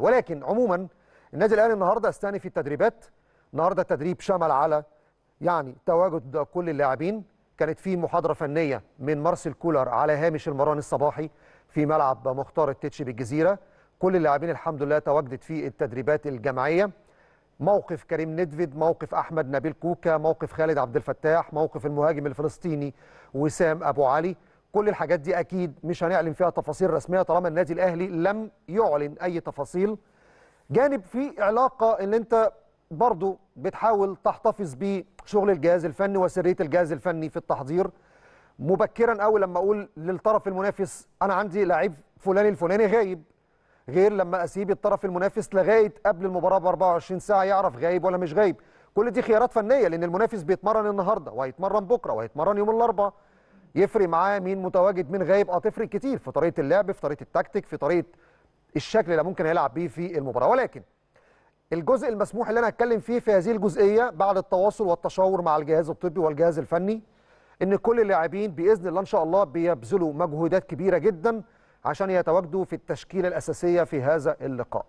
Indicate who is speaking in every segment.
Speaker 1: ولكن عموما النادي الاهلي النهارده استاني في التدريبات النهارده التدريب شمل على يعني تواجد كل اللاعبين كانت في محاضره فنيه من مارسيل كولر على هامش المران الصباحي في ملعب مختار التتش بالجزيره كل اللاعبين الحمد لله تواجدت في التدريبات الجماعيه موقف كريم ندفد موقف احمد نبيل كوكا موقف خالد عبد الفتاح موقف المهاجم الفلسطيني وسام ابو علي كل الحاجات دي اكيد مش هنعلن فيها تفاصيل رسميه طالما النادي الاهلي لم يعلن اي تفاصيل جانب في علاقه اللي انت برضو بتحاول تحتفظ بشغل الجهاز الفني وسريه الجهاز الفني في التحضير مبكرا قوي لما اقول للطرف المنافس انا عندي لعيب فلان الفلاني غايب غير لما اسيب الطرف المنافس لغايه قبل المباراه ب 24 ساعه يعرف غايب ولا مش غايب كل دي خيارات فنيه لان المنافس بيتمرن النهارده وهيتمرن بكره وهيتمرن يوم الاربعاء يفرق معاه مين متواجد مين غايب اه تفرق كتير في طريقه اللعب في طريقه التكتيك في طريقه الشكل اللي ممكن هيلعب بيه في المباراه ولكن الجزء المسموح اللي انا هتكلم فيه في هذه الجزئيه بعد التواصل والتشاور مع الجهاز الطبي والجهاز الفني ان كل اللاعبين باذن الله ان شاء الله بيبذلوا مجهودات كبيره جدا عشان يتواجدوا في التشكيله الاساسيه في هذا اللقاء.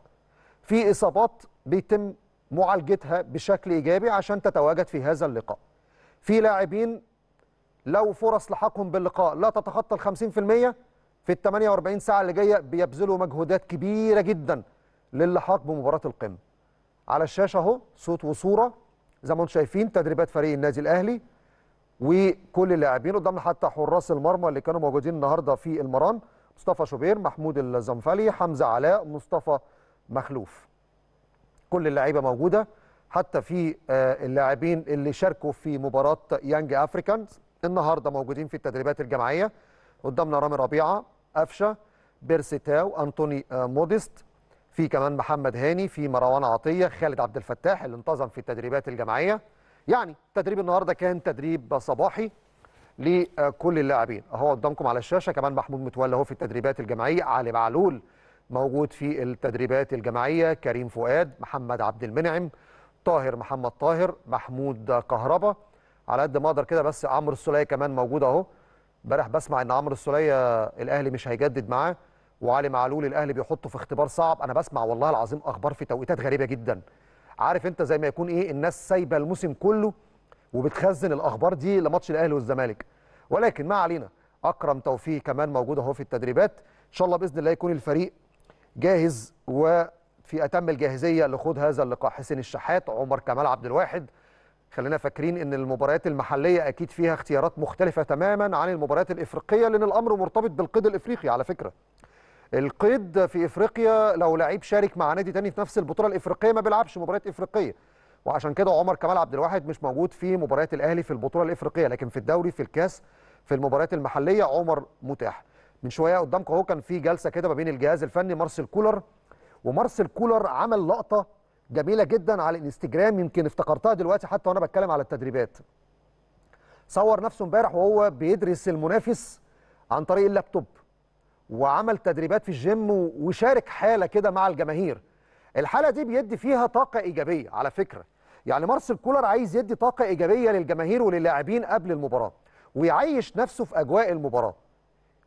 Speaker 1: في اصابات بيتم معالجتها بشكل ايجابي عشان تتواجد في هذا اللقاء. في لاعبين لو فرص لحقهم باللقاء لا تتخطى ال 50% في ال 48 ساعة اللي جاية بيبذلوا مجهودات كبيرة جدا للحاق بمباراة القمة. على الشاشة أهو صوت وصورة زي ما انتم شايفين تدريبات فريق النادي الأهلي وكل اللاعبين قدامنا حتى حراس المرمى اللي كانوا موجودين النهارده في المران مصطفى شوبير، محمود الزنفلي، حمزة علاء، مصطفى مخلوف. كل اللعيبة موجودة حتى في آه، اللاعبين اللي شاركوا في مباراة يانج افريكانز النهارده موجودين في التدريبات الجماعيه قدامنا رامي ربيعه قفشه بيرسيتاو انطوني آه، موديست في كمان محمد هاني في مروان عطيه خالد عبد الفتاح اللي انتظم في التدريبات الجماعيه يعني تدريب النهارده كان تدريب صباحي لكل اللاعبين اهو قدامكم على الشاشه كمان محمود متولي اهو في التدريبات الجماعيه علي معلول موجود في التدريبات الجماعيه كريم فؤاد محمد عبد المنعم طاهر محمد طاهر محمود كهربا على قد ما اقدر كده بس عمرو السوليه كمان موجود اهو امبارح بسمع ان عمرو السوليه الاهلي مش هيجدد معاه وعلي معلول الاهلي بيحطه في اختبار صعب انا بسمع والله العظيم اخبار في توقيتات غريبه جدا عارف انت زي ما يكون ايه الناس سايبه الموسم كله وبتخزن الاخبار دي لماتش الاهلي والزمالك ولكن ما علينا اكرم توفيق كمان موجود اهو في التدريبات ان شاء الله باذن الله يكون الفريق جاهز وفي اتم الجاهزيه لخوض هذا اللقاء حسين الشحات عمر كمال عبد الواحد خلينا فاكرين ان المباريات المحليه اكيد فيها اختيارات مختلفه تماما عن المباريات الافريقيه لان الامر مرتبط بالقيد الافريقي على فكره القيد في افريقيا لو لعيب شارك مع نادي تاني في نفس البطوله الافريقيه ما بيلعبش مباريات افريقيه وعشان كده عمر كمال عبد الواحد مش موجود في مباريات الاهلي في البطوله الافريقيه لكن في الدوري في الكاس في المباريات المحليه عمر متاح من شويه قدامكم اهو كان في جلسه كده ما بين الجهاز الفني مارسيل كولر ومارسيل كولر عمل لقطه جميله جدا على الانستجرام يمكن افتكرتها دلوقتي حتى وانا بتكلم على التدريبات صور نفسه امبارح وهو بيدرس المنافس عن طريق اللابتوب وعمل تدريبات في الجيم وشارك حاله كده مع الجماهير الحاله دي بيدي فيها طاقه ايجابيه على فكره يعني مارسيل كولر عايز يدي طاقه ايجابيه للجماهير وللاعبين قبل المباراه ويعيش نفسه في اجواء المباراه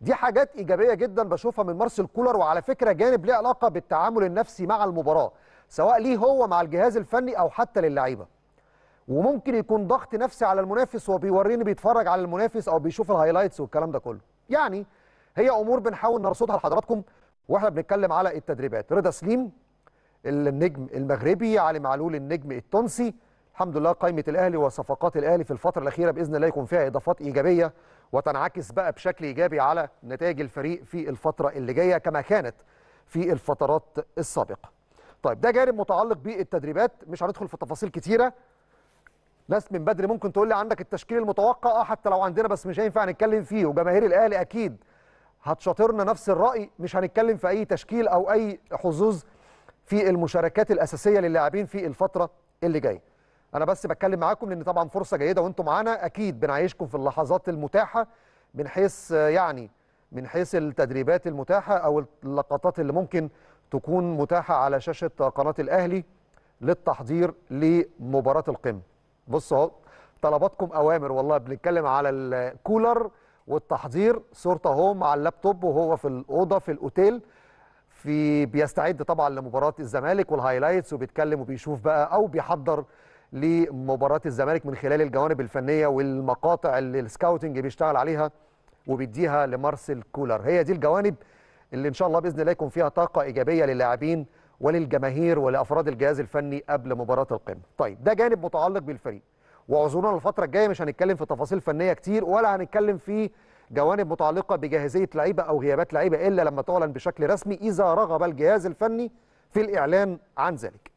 Speaker 1: دي حاجات ايجابيه جدا بشوفها من مارسيل كولر وعلى فكره جانب ليه علاقه بالتعامل النفسي مع المباراه سواء ليه هو مع الجهاز الفني او حتى للعيبه وممكن يكون ضغط نفسي على المنافس وبيوريني بيتفرج على المنافس او بيشوف الهايلايتس والكلام ده كله يعني هي امور بنحاول نرصدها لحضراتكم واحنا بنتكلم على التدريبات رضا سليم النجم المغربي علي معلول النجم التونسي الحمد لله قائمه الاهلي وصفقات الاهلي في الفتره الاخيره باذن الله يكون فيها اضافات ايجابيه وتنعكس بقى بشكل ايجابي على نتائج الفريق في الفتره اللي جايه كما كانت في الفترات السابقه طيب ده جانب متعلق بالتدريبات مش هندخل في تفاصيل كتيره ناس من بدري ممكن تقول لي عندك التشكيل المتوقع اه حتى لو عندنا بس مش هينفع نتكلم فيه وجماهير الاهلي اكيد هتشاطرنا نفس الراي مش هنتكلم في اي تشكيل او اي حظوظ في المشاركات الاساسيه للاعبين في الفتره اللي جايه انا بس بتكلم معاكم لان طبعا فرصه جيده وانتم معانا اكيد بنعيشكم في اللحظات المتاحه من حيث يعني من حيث التدريبات المتاحه او اللقطات اللي ممكن تكون متاحة على شاشة قناة الأهلي للتحضير لمباراة القمة بص اهو طلباتكم أوامر والله بنتكلم على الكولر والتحضير صورته اهو مع اللابتوب وهو في الأوضة في الأوتيل في بيستعد طبعا لمباراة الزمالك والهايلايتس وبيتكلم وبيشوف بقى أو بيحضر لمباراة الزمالك من خلال الجوانب الفنية والمقاطع اللي السكاوتنج بيشتغل عليها وبيديها لمارسيل كولر هي دي الجوانب اللي ان شاء الله باذن الله يكون فيها طاقه ايجابيه للاعبين وللجماهير ولافراد الجهاز الفني قبل مباراه القمه. طيب ده جانب متعلق بالفريق وعذرونا الفتره الجايه مش هنتكلم في تفاصيل فنيه كتير ولا هنتكلم في جوانب متعلقه بجاهزيه لعيبه او غيابات لعيبه الا لما تعلن بشكل رسمي اذا رغب الجهاز الفني في الاعلان عن ذلك.